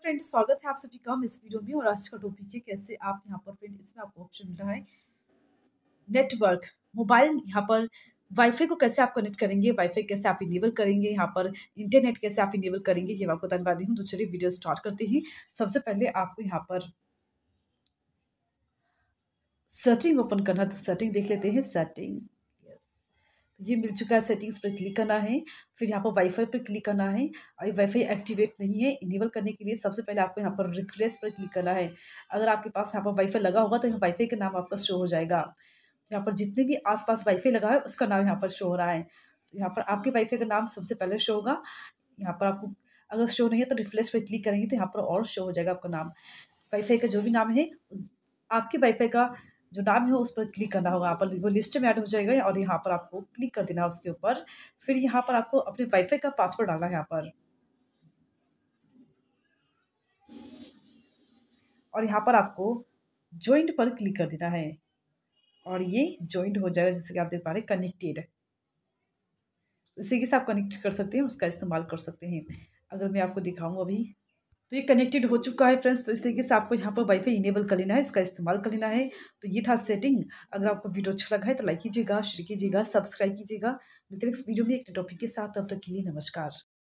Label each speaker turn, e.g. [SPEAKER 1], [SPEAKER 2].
[SPEAKER 1] friend स्वागत है आप सभी का इस वीडियो में और आज का टॉपिक है कैसे आप यहाँ पर फ्रेंड इसमें आपको ऑप्शन मिल रहा है नेटवर्क मोबाइल यहाँ पर वाईफाई को कैसे आप कनेक्ट करेंगे वाईफाई कैसे आप इनेबल करेंगे यहाँ पर इंटरनेट कैसे आप इनेबल करेंगे ये मैं आपको दी हूँ तो चलिए वीडियो स्टार्ट करते हैं सबसे पहले आपको यहाँ पर सेटिंग ओपन करना तो सेटिंग देख लेते हैं सेटिंग ये मिल चुका है सेटिंग्स पर क्लिक करना है फिर यहाँ पर वाईफाई पर क्लिक करना है और वाईफाई एक्टिवेट नहीं है इनेबल करने के लिए सबसे पहले आपको यहाँ पर रिफ्रेश पर क्लिक करना है अगर आपके पास यहाँ पर वाईफाई लगा होगा तो यहाँ वाईफाई का नाम आपका शो हो जाएगा यहाँ पर जितने भी आसपास वाईफाई लगा है उसका नाम यहाँ पर शो हो रहा है तो यहाँ पर आपके वाईफाई का नाम सबसे पहले शो होगा यहाँ पर आपको अगर शो नहीं है तो रिफ्रेश पर क्लिक करेंगे तो यहाँ पर और शो हो जाएगा आपका नाम वाईफाई का जो भी नाम है आपके वाईफाई का जो नाम है उस पर क्लिक करना होगा आप वो लिस्ट में ऐड हो जाएगा और यहाँ पर आपको क्लिक कर देना उसके ऊपर फिर यहाँ पर आपको अपने वाईफाई का पासवर्ड डालना है यहाँ पर और यहाँ पर आपको ज्वाइंट पर क्लिक कर देना है और ये ज्वाइंट हो जाएगा जैसे कि आप देख पा रहे कनेक्टेड इसी के साथ आप कनेक्ट कर सकते हैं उसका इस्तेमाल कर सकते हैं अगर मैं आपको दिखाऊँ अभी तो ये कनेक्टेड हो चुका है फ्रेंड्स तो इस तरीके से आपको यहाँ पर वाईफाई इनेबल कर लेना है इसका इस्तेमाल कर लेना है तो ये था सेटिंग अगर आपको वीडियो अच्छा लगा है तो लाइक कीजिएगा शेयर कीजिएगा सब्सक्राइब कीजिएगा मित्र वीडियो में एक टॉपिक के साथ अब तक के लिए नमस्कार